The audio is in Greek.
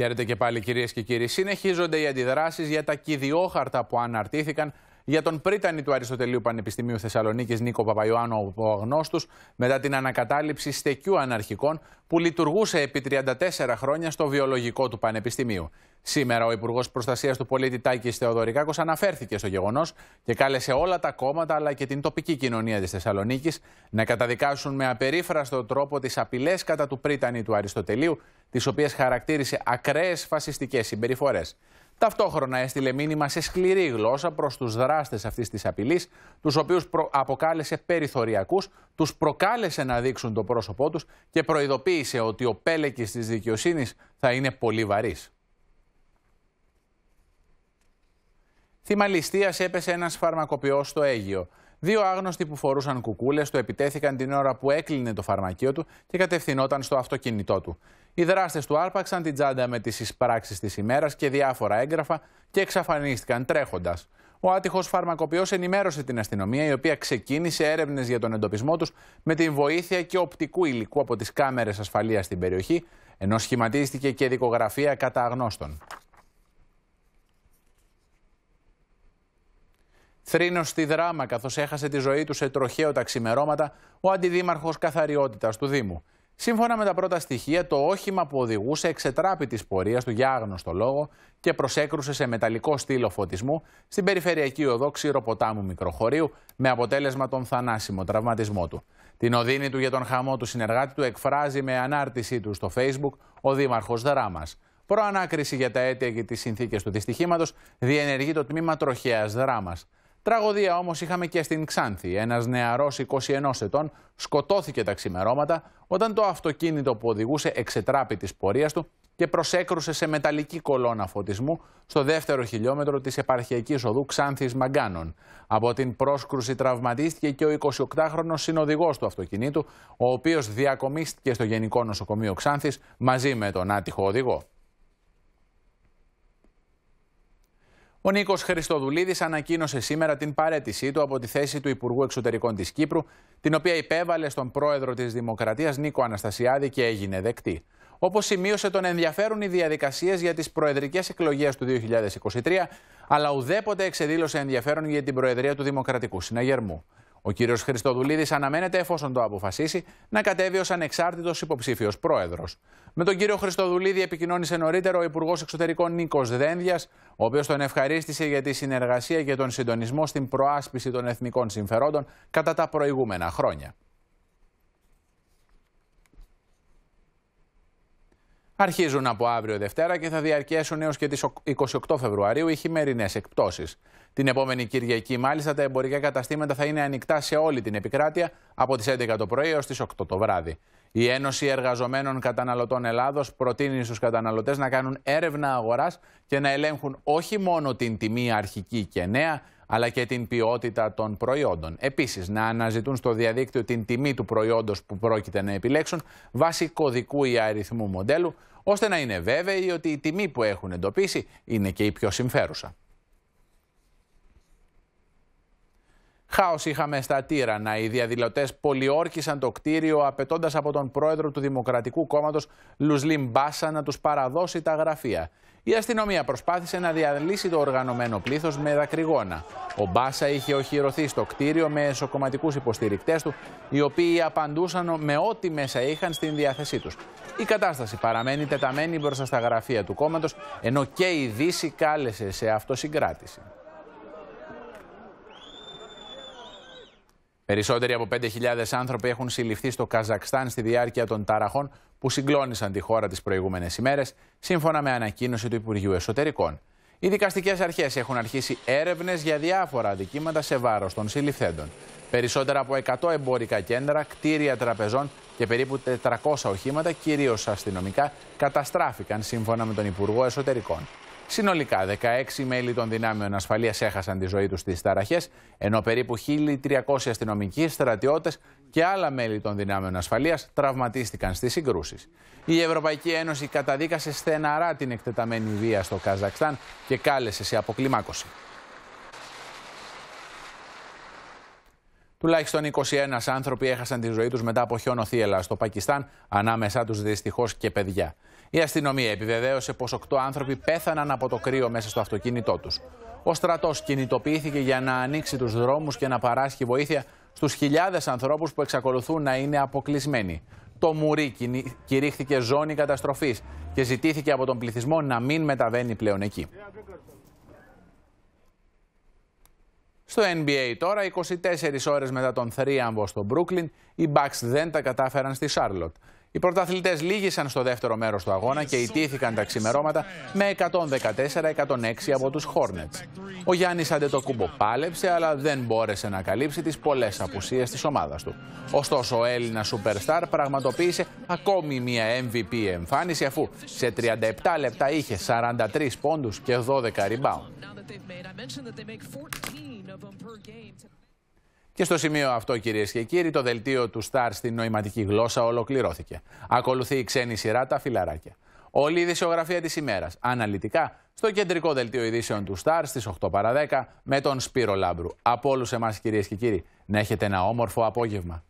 Χαίρετε και πάλι κυρίες και κύριοι. Συνεχίζονται οι αντιδράσεις για τα κυδιόχαρτα που αναρτήθηκαν για τον πρίτανη του Αριστοτελείου Πανεπιστημίου Θεσσαλονίκης Νίκο Παπαϊωάννου από Αγνώστου μετά την ανακατάληψη στεκιού αναρχικών που λειτουργούσε επί 34 χρόνια στο βιολογικό του Πανεπιστημίου. Σήμερα ο Υπουργός Προστασίας του Πολίτη Τάκης Θεοδωρικάκος αναφέρθηκε στο γεγονός και κάλεσε όλα τα κόμματα αλλά και την τοπική κοινωνία της Θεσσαλονίκης να καταδικάσουν με απερίφραστο τρόπο τις απειλές κατά του πρίτανη του Αριστοτελείου, τις οποίες χαρακτήρισε ακραίες φασιστικές συμπεριφορές. Ταυτόχρονα έστειλε μήνυμα σε σκληρή γλώσσα προς τους αυτής αυτής της απειλής, τους οποίους αποκάλεσε περιθωριακούς, τους προκάλεσε να δείξουν το πρόσωπό τους και προειδοποίησε ότι ο πέλεκης της δικαιοσύνης θα είναι πολύ βαρύς. Θυμαλιστίας έπεσε ένας φαρμακοποιός στο Αίγιο. Δύο άγνωστοι που φορούσαν κουκούλες του επιτέθηκαν την ώρα που έκλεινε το φαρμακείο του και κατευθυνόταν στο αυτοκίνητό του. Οι δράστες του άρπαξαν την τσάντα με τις εισπράξεις της ημέρας και διάφορα έγγραφα και εξαφανίστηκαν τρέχοντας. Ο άτυχος φαρμακοποιός ενημέρωσε την αστυνομία, η οποία ξεκίνησε έρευνες για τον εντοπισμό τους με την βοήθεια και οπτικού υλικού από τις κάμερες ασφαλείας στην περιοχή, ενώ σχηματίστηκε και δικογραφία κατά αγνώστων. Θρήνος στη δράμα, καθώς έχασε τη ζωή του σε τροχαίο τα ξημερώματα ο αντιδήμαρχος καθαριότητας του Δήμου. Σύμφωνα με τα πρώτα στοιχεία, το όχημα που οδηγούσε εξετράπη της πορείας του για άγνωστο λόγο και προσέκρουσε σε μεταλλικό στήλο φωτισμού στην περιφερειακή οδό Ξηροποτάμου Μικροχωρίου, με αποτέλεσμα τον θανάσιμο τραυματισμό του. Την οδύνη του για τον χαμό του συνεργάτη του εκφράζει με ανάρτησή του στο Facebook ο Δήμαρχος Δράμας. Προανάκριση για τα αίτια και τις συνθήκες του δυστυχήματος διενεργεί το τμήμα Τροχέα Δράμας. Τραγωδία όμως είχαμε και στην Ξάνθη. Ένας νεαρός 21 ετών σκοτώθηκε τα ξημερώματα όταν το αυτοκίνητο που οδηγούσε εξετράπη της πορείας του και προσέκρουσε σε μεταλλική κολόνα φωτισμού στο δεύτερο χιλιόμετρο της επαρχιακής οδού Ξάνθης Μαγκάνων. Από την πρόσκρουση τραυματίστηκε και ο 28 χρονος συνοδηγός του αυτοκινήτου, ο οποίος διακομίστηκε στο Γενικό Νοσοκομείο Ξάνθης μαζί με τον άτυχο οδηγό. Ο Νίκος Χριστοδουλίδης ανακοίνωσε σήμερα την παρέτησή του από τη θέση του Υπουργού Εξωτερικών της Κύπρου, την οποία υπέβαλε στον πρόεδρο της Δημοκρατίας Νίκο Αναστασιάδη και έγινε δεκτή. Όπως σημείωσε, τον ενδιαφέρουν οι διαδικασίες για τις προεδρικές εκλογές του 2023, αλλά ουδέποτε εξεδήλωσε ενδιαφέρον για την Προεδρία του Δημοκρατικού Συναγερμού. Ο κύριος Χριστοδουλίδης αναμένεται, εφόσον το αποφασίσει, να κατέβει ως ανεξάρτητος υποψήφιος πρόεδρος. Με τον κύριο Χριστοδουλίδη επικοινώνησε νωρίτερα ο Υπουργός Εξωτερικών Νίκος Δένδιας, ο οποίος τον ευχαρίστησε για τη συνεργασία και τον συντονισμό στην προάσπιση των εθνικών συμφερόντων κατά τα προηγούμενα χρόνια. Αρχίζουν από αύριο Δευτέρα και θα διαρκέσουν έως και τις 28 Φεβρουαρίου οι χειμερινές εκπτώσεις. Την επόμενη Κυριακή μάλιστα τα εμπορικά καταστήματα θα είναι ανοιχτά σε όλη την επικράτεια από τις 11 το πρωί έως τις 8 το βράδυ. Η Ένωση Εργαζομένων Καταναλωτών Ελλάδος προτείνει στους καταναλωτές να κάνουν έρευνα αγοράς και να ελέγχουν όχι μόνο την τιμή αρχική και νέα, αλλά και την ποιότητα των προϊόντων. Επίσης, να αναζητούν στο διαδίκτυο την τιμή του προϊόντος που πρόκειται να επιλέξουν βάσει κωδικού ή αριθμού μοντέλου, ώστε να είναι βέβαιοι ότι η τιμή που έχουν εντοπίσει είναι και η πιο συμφέρουσα. Χάος είχαμε στα Τύρανα. Οι διαδηλωτές πολιόρκησαν το κτίριο, απαιτώντας από τον πρόεδρο του Δημοκρατικού Κόμματος, Λουσλίν Μπάσα, να τους παραδώσει τα γραφεία. Η αστυνομία προσπάθησε να διαλύσει το οργανωμένο πλήθος με δακρυγόνα. Ο Μπάσα είχε οχυρωθεί στο κτίριο με εσωκομματικούς υποστηρικτές του, οι οποίοι απαντούσαν με ό,τι μέσα είχαν στην διάθεσή τους. Η κατάσταση παραμένει τεταμένη μπροστά στα γραφεία του κόμματος, ενώ και η Δύση κάλεσε σε αυτοσυγκράτηση. Περισσότεροι από 5.000 άνθρωποι έχουν συλληφθεί στο Καζακστάν στη διάρκεια των ταραχών που συγκλώνησαν τη χώρα τις προηγούμενες ημέρες, σύμφωνα με ανακοίνωση του Υπουργείου Εσωτερικών. Οι δικαστικές αρχές έχουν αρχίσει έρευνες για διάφορα αδικήματα σε βάρος των συλληφθέντων. Περισσότερα από 100 εμπορικά κέντρα, κτίρια τραπεζών και περίπου 400 οχήματα, κυρίως αστυνομικά, καταστράφηκαν σύμφωνα με τον Υπουργό Εσωτερικών. Συνολικά, 16 μέλη των δυνάμεων Ασφαλείας έχασαν τη ζωή τους στις ταραχές, ενώ περίπου 1.300 αστυνομικοί, στρατιώτες και άλλα μέλη των δυνάμεων Ασφαλείας τραυματίστηκαν στις συγκρούσεις. Η Ευρωπαϊκή Ένωση καταδίκασε στεναρά την εκτεταμένη βία στο Καζακστάν και κάλεσε σε αποκλιμάκωση. Τουλάχιστον 21 άνθρωποι έχασαν τη ζωή τους μετά από χιόνο θύελα στο Πακιστάν, ανάμεσά τους δυστυχώς και παιδιά. Η αστυνομία επιβεβαίωσε πως 8 άνθρωποι πέθαναν από το κρύο μέσα στο αυτοκίνητό τους. Ο στρατός κινητοποιήθηκε για να ανοίξει τους δρόμους και να παράσχει βοήθεια στους χιλιάδες ανθρώπους που εξακολουθούν να είναι αποκλεισμένοι. Το Μουρί κηρύχθηκε ζώνη καταστροφής και ζητήθηκε από τον πληθυσμό να μην μεταβαίνει πλέον εκεί. Στο NBA τώρα, 24 ώρες μετά τον θρίαμβο στο Μπρούκλιν, οι Bucks δεν τα κατάφεραν στη Charlotte. Οι πρωταθλητές λήγησαν στο δεύτερο μέρος του αγώνα και ιτήθηκαν τα ξημερώματα με 114-106 από τους Hornets. Ο Γιάννης Αντετοκούμπο πάλεψε, αλλά δεν μπόρεσε να καλύψει τις πολλές απουσίες της ομάδας του. Ωστόσο, ο Έλληνας Superstar πραγματοποίησε ακόμη μια MVP εμφάνιση, αφού σε 37 λεπτά είχε 43 πόντους και 12 rebound. Και στο σημείο αυτό, κυρίες και κύριοι, το δελτίο του Σταρ στην νοηματική γλώσσα ολοκληρώθηκε. Ακολουθεί η ξένη σειρά τα φιλαράκια. Όλη η ειδησιογραφία της ημέρας. Αναλυτικά στο κεντρικό δελτίο ειδήσεων του Σταρ στις 8 παρα 10 με τον Σπύρο Λάμπρου. Από όλους εμάς, κυρίες και κύριοι, να έχετε ένα όμορφο απόγευμα.